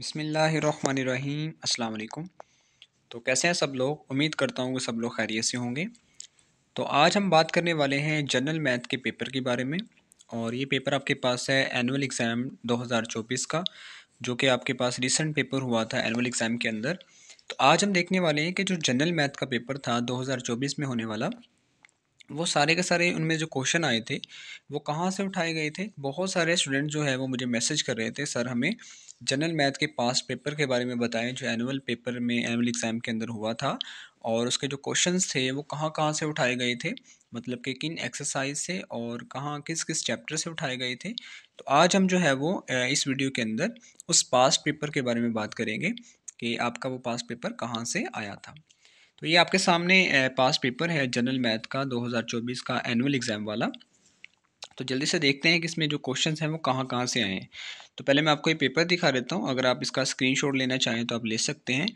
बिसमीम् अल्लाम तो कैसे हैं सब लोग उम्मीद करता हूँ कि सब लोग खैरियत से होंगे तो आज हम बात करने वाले हैं जनरल मैथ के पेपर के बारे में और ये पेपर आपके पास है एनुअल एग्ज़ाम 2024 का जो कि आपके पास रिसेंट पेपर हुआ था एनुअल एग्ज़ाम के अंदर तो आज हम देखने वाले हैं कि जो जनरल मैथ का पेपर था 2024 में होने वाला वो सारे के सारे उनमें जो क्वेश्चन आए थे वो कहाँ से उठाए गए थे बहुत सारे स्टूडेंट जो है वो मुझे मैसेज कर रहे थे सर हमें जनरल मैथ के पास पेपर के बारे में बताएं जो एनुअल पेपर में एनुअल एग्ज़ाम के अंदर हुआ था और उसके जो क्वेश्चंस थे वो कहाँ कहाँ से उठाए गए थे मतलब कि किन एक्सरसाइज से और कहाँ किस किस चैप्टर से उठाए गए थे तो आज हम जो है वो इस वीडियो के अंदर उस पास पेपर के बारे में बात करेंगे कि आपका वो पास पेपर कहाँ से आया था तो ये आपके सामने पास पेपर है जनरल मैथ का 2024 का एनुअल एग्ज़ाम वाला तो जल्दी से देखते हैं कि इसमें जो क्वेश्चन हैं वो कहाँ कहाँ से आए हैं तो पहले मैं आपको ये पेपर दिखा देता हूँ अगर आप इसका स्क्रीन लेना चाहें तो आप ले सकते हैं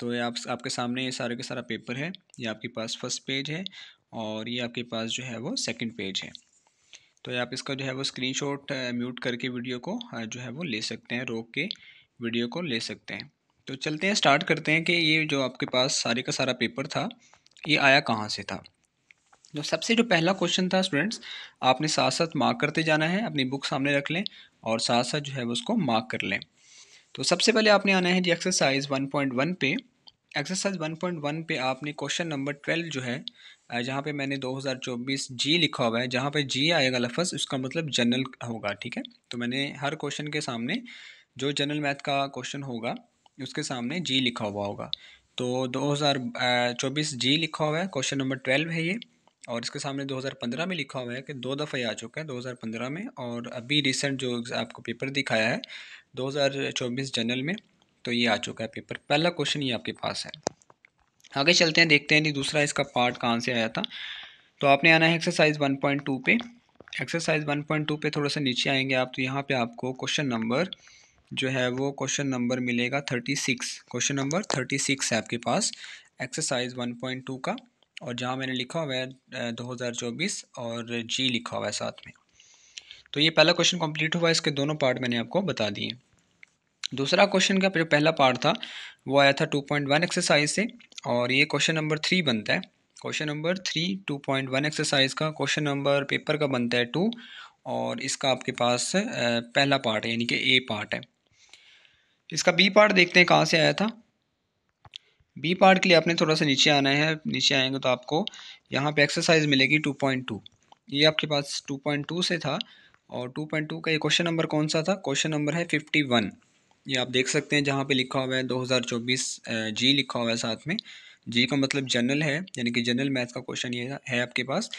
तो ये आप आपके सामने ये सारे का सारा पेपर है ये आपके पास फर्स्ट पेज है और ये आपके पास जो है वो सेकंड पेज है तो ये आप इसका जो है वो स्क्रीनशॉट म्यूट करके वीडियो को जो है वो ले सकते हैं रोक के वीडियो को ले सकते हैं तो चलते हैं स्टार्ट करते हैं कि ये जो आपके पास सारे का सारा पेपर था ये आया कहाँ से था जो तो सबसे जो पहला क्वेश्चन था स्टूडेंट्स आपने साथ साथ मार्क करते जाना है अपनी बुक सामने रख लें और साथ साथ जो है वो उसको मार्क कर लें तो सबसे पहले आपने आना है जी एक्सरसाइज 1.1 पे एक्सरसाइज 1.1 पे आपने क्वेश्चन नंबर 12 जो है जहाँ पे मैंने 2024 जी लिखा हुआ है जहाँ पे जी आएगा लफज उसका मतलब जनरल होगा ठीक है तो मैंने हर क्वेश्चन के सामने जो जनरल मैथ का क्वेश्चन होगा उसके सामने जी लिखा हुआ होगा तो 2024 जी लिखा हुआ है क्वेश्चन नंबर ट्वेल्व है ये और इसके सामने 2015 में लिखा हुआ है कि दो दफ़ा आ चुका है 2015 में और अभी रिसेंट जो आपको पेपर दिखाया है 2024 जनरल में तो ये आ चुका है पेपर पहला क्वेश्चन ये आपके पास है आगे चलते हैं देखते हैं कि दूसरा इसका पार्ट कहाँ से आया था तो आपने आना है एक्सरसाइज 1.2 पे एक्सरसाइज 1.2 पे थोड़ा सा नीचे आएंगे आप तो यहाँ पर आपको क्वेश्चन नंबर जो है वो क्वेश्चन नंबर मिलेगा thirty six question number thirty six है आपके पास एक्सरसाइज वन पॉइंट टू का और जहाँ मैंने लिखा हुआ है दो हज़ार चौबीस और जी लिखा हुआ है साथ में तो ये पहला क्वेश्चन कंप्लीट हुआ इसके दोनों पार्ट मैंने आपको बता दिए दूसरा क्वेश्चन का जो पहला पार्ट था वो आया था टू पॉइंट वन एक्सरसाइज से और ये क्वेश्चन नंबर थ्री बनता है question number three two point one exercise का क्वेश्चन नंबर पेपर का बनता है टू और इसका आपके पास पहला पार्ट है यानी कि ए पार्ट है इसका बी पार्ट देखते हैं कहाँ से आया था बी पार्ट के लिए आपने थोड़ा सा नीचे आना है नीचे आएंगे तो आपको यहाँ पे एक्सरसाइज मिलेगी टू पॉइंट टू ये आपके पास टू पॉइंट टू से था और टू पॉइंट टू का ये क्वेश्चन नंबर कौन सा था क्वेश्चन नंबर है फिफ्टी वन ये आप देख सकते हैं जहाँ पे लिखा हुआ है 2024 जी लिखा हुआ है साथ में जी का मतलब जनरल है यानी कि जनरल मैथ का क्वेश्चन ये है आपके पास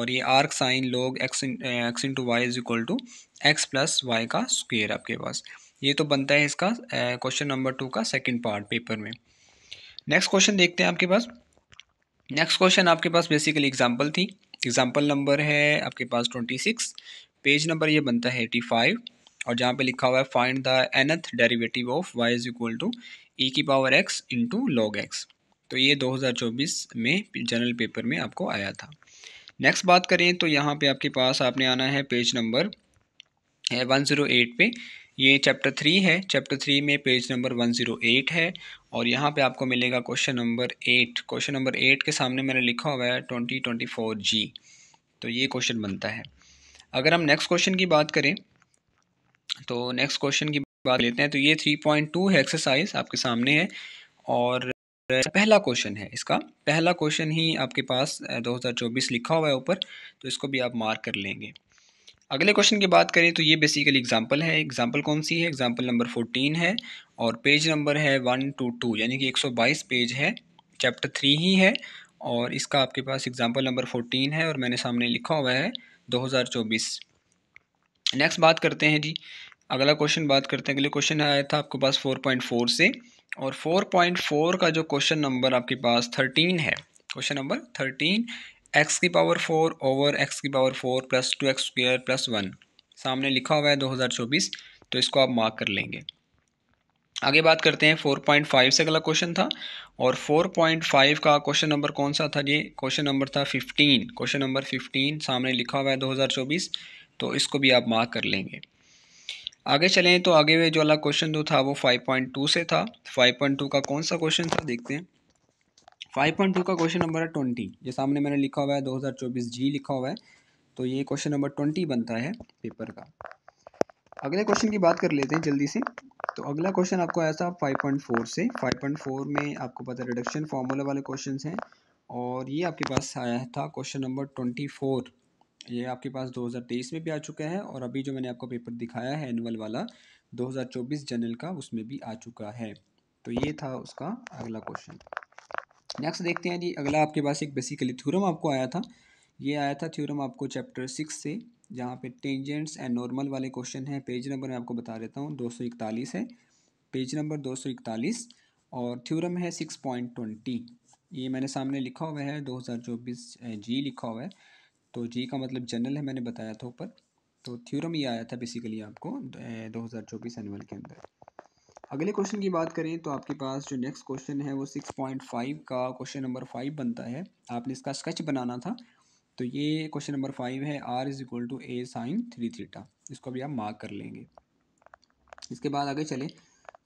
और ये arc sine log x x into y is equal to x plus y का स्क्वेयर आपके पास ये तो बनता है इसका क्वेश्चन नंबर टू का सेकंड पार्ट पेपर में नेक्स्ट क्वेश्चन देखते हैं आपके पास नेक्स्ट क्वेश्चन आपके पास बेसिकली एग्जाम्पल थी एग्जाम्पल नंबर है आपके पास ट्वेंटी सिक्स पेज नंबर ये बनता है एटी फाइव और जहाँ पे लिखा हुआ है find the nth derivative of y is equal to e की power x into log x तो ये चौबीस में जनरल पेपर में आपको आया था नेक्स्ट बात करें तो यहाँ पे आपके पास आपने आना है page number one zero eight पे ये चैप्टर थ्री है चैप्टर थ्री में page number one zero eight है और यहाँ पे आपको मिलेगा question number eight question number eight के सामने मैंने लिखा हुआ है ट्वेंटी ट्वेंटी फोर जी तो ये क्वेश्चन बनता है अगर हम नेक्स्ट क्वेश्चन की बात करें तो नेक्स्ट क्वेश्चन की बात लेते हैं तो ये थ्री पॉइंट टू है एक्सरसाइज आपके सामने है और पहला क्वेश्चन है इसका पहला क्वेश्चन ही आपके पास चौबीस लिखा हुआ है ऊपर तो इसको भी आप मार्क कर लेंगे अगले क्वेश्चन की बात करें तो ये बेसिकली एग्जांपल है एग्जांपल कौन सी है एग्जांपल नंबर फोर्टीन है और पेज नंबर है वन टू टू यानी कि एक सौ बाईस पेज है चैप्टर थ्री ही है और इसका आपके पास एग्जांपल नंबर फोर्टीन है और मैंने सामने लिखा हुआ है दो हज़ार चौबीस नेक्स्ट बात करते हैं जी अगला क्वेश्चन बात करते हैं अगले क्वेश्चन आया था आपके पास फोर पॉइंट फोर से और फोर पॉइंट फोर का जो क्वेश्चन नंबर आपके पास थर्टीन है क्वेश्चन नंबर थर्टीन एक्स की पावर फोर ओवर एक्स की power four plus two x square plus one सामने लिखा हुआ है दो हज़ार चौबीस तो इसको आप मार्क कर लेंगे आगे बात करते हैं फोर पॉइंट फाइव से अगला क्वेश्चन था और फोर पॉइंट फाइव का क्वेश्चन नंबर कौन सा था ये क्वेश्चन नंबर था फिफ्टीन क्वेश्चन नंबर फिफ्टीन सामने लिखा हुआ है दो हज़ार चौबीस तो इसको भी आप मार्क कर लेंगे आगे चलें तो आगे हुए जो अला क्वेश्चन जो था वो फाइव पॉइंट टू से था फाइव पॉइंट टू का कौन सा क्वेश्चन था देखते हैं फाइव पॉइंट टू का क्वेश्चन नंबर है ट्वेंटी ये सामने मैंने लिखा हुआ है दो हज़ार चौबीस जी लिखा हुआ है तो ये क्वेश्चन नंबर ट्वेंटी बनता है पेपर का अगले क्वेश्चन की बात कर लेते हैं जल्दी से तो अगला क्वेश्चन आपको आया था 5.4 से 5.4 में आपको पता है रिडक्शन फार्मूला वाले क्वेश्चन हैं और ये आपके पास आया था क्वेश्चन नंबर फोर ये आपके पास तेईस में भी आ चुका है और अभी जो मैंने आपको पेपर दिखाया है एनुअल वाला चौबीस जनरल का उसमें भी आ चुका है तो ये था उसका अगला क्वेश्चन नेक्स्ट देखते हैं जी अगला आपके पास एक बेसिकली थ्योरम आपको आया था ये आया था थ्योरम आपको चैप्टर सिक्स से जहाँ पे टेंजेंट्स एंड नॉर्मल वाले क्वेश्चन हैं पेज नंबर मैं आपको बता देता हूँ दो सौ इकतालीस है पेज नंबर दो सौ इकतालीस और थ्योरम है सिक्स पॉइंट ट्वेंटी ये मैंने सामने लिखा हुआ है दो हज़ार चौबीस जी लिखा हुआ है तो जी का मतलब जनरल है मैंने बताया था ऊपर तो थ्योरम ये आया था बेसिकली आपको दो हज़ार चौबीस एनुअल के अंदर अगले क्वेश्चन की बात करें तो आपके पास जो नेक्स्ट क्वेश्चन है वो सिक्स पॉइंट फाइव का क्वेश्चन नंबर फाइव बनता है आपने इसका स्केच बनाना था तो ये क्वेश्चन नंबर फाइव है r is equal to a sine three theta इसको अभी आप मार्क कर लेंगे इसके बाद आगे चले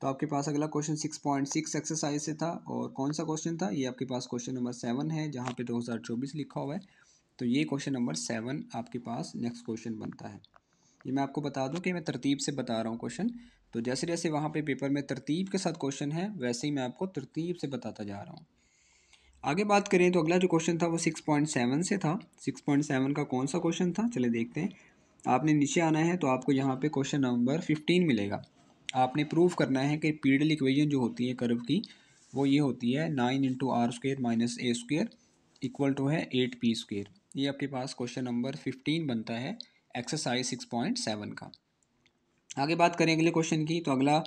तो आपके पास अगला question six point six exercise से था और कौन सा क्वेश्चन था ये आपके पास क्वेश्चन नंबर सेवन है जहाँ पे दो हज़ार चौबीस लिखा हुआ है तो ये क्वेश्चन नंबर सेवन आपके पास नेक्स्ट क्वेश्चन बनता है ये मैं आपको बता दूं कि मैं तरतीब से बता रहा हूँ क्वेश्चन तो जैसे जैसे वहाँ पे पेपर में तरतीब के साथ क्वेश्चन है वैसे ही मैं आपको तरतीब से बताता जा रहा हूँ आगे बात करें तो अगला जो क्वेश्चन था वो सिक्स पॉइंट सेवन से था सिक्स पॉइंट सेवन का कौन सा क्वेश्चन था चले देखते हैं आपने नीचे आना है तो आपको यहाँ पर क्वेश्चन नंबर फिफ्टीन मिलेगा आपने प्रूव करना है कि पीडल इक्वेजन जो होती है कर्व की वो ये होती है nine into r square minus a square equal to है एट पी स्क्र ये आपके पास क्वेश्चन नंबर फिफ्टीन बनता है एक्सरसाइज सिक्स पॉइंट सेवन का आगे बात करें अगले क्वेश्चन की तो अगला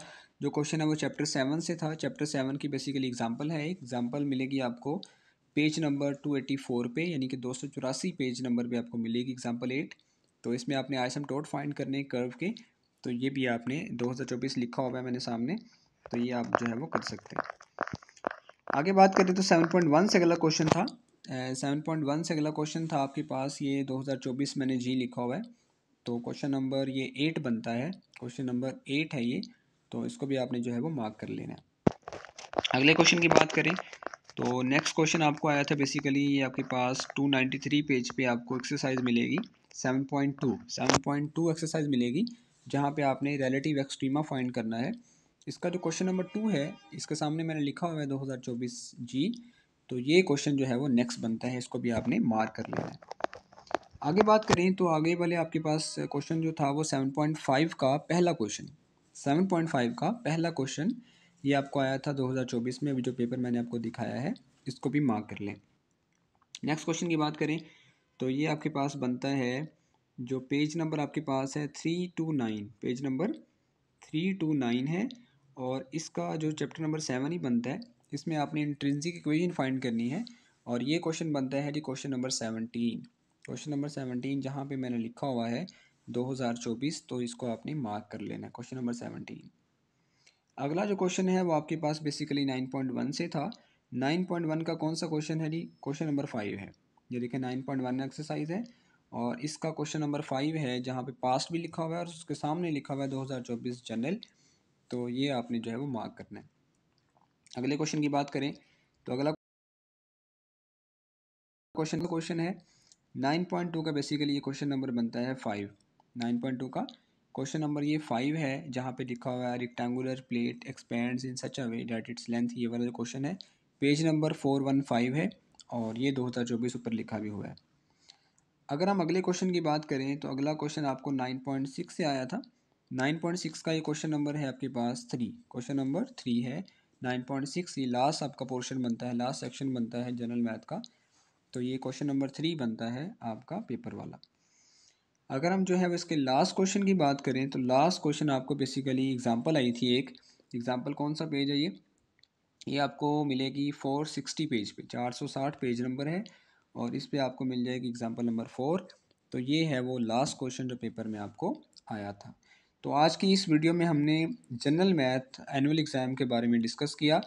जो क्वेश्चन है वो चैप्टर सेवन से था चैप्टर सेवन की बेसिकली एग्जाम्पल है एग्जाम्पल मिलेगी आपको page number two eighty four पे यानी कि दो सौ चौरासी पेज नंबर पे आपको मिलेगी एग्जाम्पल एट तो इसमें आपने आई सम टोट फाइंड करने कर्व के तो ये भी आपने दो हज़ार चौबीस लिखा हुआ है मैंने सामने तो ये आप जो है वो कर सकते हैं आगे बात करें तो सेवन पॉइंट वन से अगला क्वेश्चन था सेवन पॉइंट वन से अगला क्वेश्चन था आपके पास ये दो हज़ार चौबीस मैंने जी लिखा हुआ है तो क्वेश्चन नंबर ये एट बनता है क्वेश्चन नंबर एट है ये तो इसको भी आपने जो है वो मार्क कर लेना है अगले क्वेश्चन की बात करें तो नेक्स्ट क्वेश्चन आपको आया था बेसिकली ये आपके पास 293 पेज पे आपको एक्सरसाइज मिलेगी 7.2 7.2 एक्सरसाइज मिलेगी जहाँ पे आपने रिलेटिव एक्सट्रीमा फाइंड करना है इसका जो क्वेश्चन नंबर टू है इसके सामने मैंने लिखा हुआ है चौबीस जी तो ये क्वेश्चन जो है वो नेक्स्ट बनता है इसको भी आपने मार्क कर लेना है आगे बात करें तो आगे वाले आपके पास क्वेश्चन जो था वो सेवन पॉइंट फाइव का पहला क्वेश्चन सेवन पॉइंट फाइव का पहला क्वेश्चन ये आपको आया था दो हज़ार चौबीस में अभी जो पेपर मैंने आपको दिखाया है इसको भी मार्क कर लें नेक्स्ट क्वेश्चन की बात करें तो ये आपके पास बनता है जो पेज नंबर आपके पास है three two nine page number three two nine है और इसका जो चैप्टर नंबर सेवन ही बनता है इसमें आपने इंट्रेंसिक इक्वेशन फाइंड करनी है और ये क्वेश्चन बनता है जी question number seventeen question number seventeen जहाँ पे मैंने लिखा हुआ है 2024 तो इसको आपने मार्क कर लेना है क्वेश्चन नंबर सेवनटीन अगला जो क्वेश्चन है वो आपके पास बेसिकली नाइन पॉइंट वन से था नाइन पॉइंट वन का कौन सा क्वेश्चन है जी क्वेश्चन नंबर फाइव है ये देखिए नाइन पॉइंट वन एक्सरसाइज है और इसका क्वेश्चन नंबर फाइव है जहाँ पे पास्ट भी लिखा हुआ है और उसके सामने लिखा हुआ है दो हज़ार चौबीस जनरल तो ये आपने जो है वो मार्क करना है अगले क्वेश्चन की बात करें तो अगला क्वेश्चन क्वेश्चन है नाइन पॉइंट टू का बेसिकली ये क्वेश्चन नंबर बनता है फाइव नाइन पॉइंट टू का क्वेश्चन नंबर ये फाइव है जहाँ पे लिखा हुआ है rectangular plate expands in such a way that its length ये वाला जो क्वेश्चन है page number four one five है और ये दो हज़ार चौबीस ऊपर लिखा भी हुआ है अगर हम अगले क्वेश्चन की बात करें तो अगला क्वेश्चन आपको नाइन पॉइंट सिक्स से आया था नाइन पॉइंट सिक्स का ये क्वेश्चन नंबर है आपके पास थ्री क्वेश्चन नंबर थ्री है नाइन पॉइंट सिक्स ये लास्ट आपका पोर्शन बनता है लास्ट सेक्शन बनता है जनरल मैथ का तो ये क्वेश्चन नंबर थ्री बनता है आपका पेपर वाला अगर हम जो है वो इसके लास्ट क्वेश्चन की बात करें तो लास्ट क्वेश्चन आपको बेसिकली एग्जांपल आई थी एक एग्जांपल कौन सा पेज है ये ये आपको मिलेगी फोर सिक्सटी पेज पे चार सौ साठ पेज नंबर है और इस पे आपको मिल जाएगी एग्जांपल नंबर फोर तो ये है वो लास्ट क्वेश्चन जो पेपर में आपको आया था तो आज की इस वीडियो में हमने जनरल मैथ एनुअल एग्ज़ाम के बारे में डिस्कस किया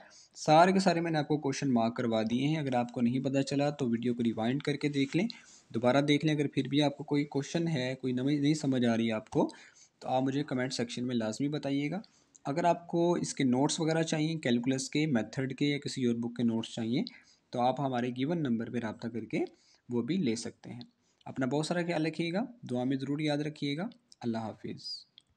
सारे के सारे मैंने आपको क्वेश्चन मार्क करवा दिए हैं अगर आपको नहीं पता चला तो वीडियो को रिवाइंड करके देख लें दोबारा देख लें अगर फिर भी आपको कोई क्वेश्चन है कोई नमी नहीं समझ आ रही है आपको तो आप मुझे कमेंट सेक्शन में लाजमी बताइएगा अगर आपको इसके नोट्स वगैरह चाहिए कैलकुलस के मेथड के या किसी और बुक के नोट्स चाहिए तो आप हमारे गिवन नंबर पर रबता करके वो भी ले सकते हैं अपना बहुत सारा ख्याल रखिएगा दुआ में ज़रूर याद रखिएगा अल्लाह हाफिज़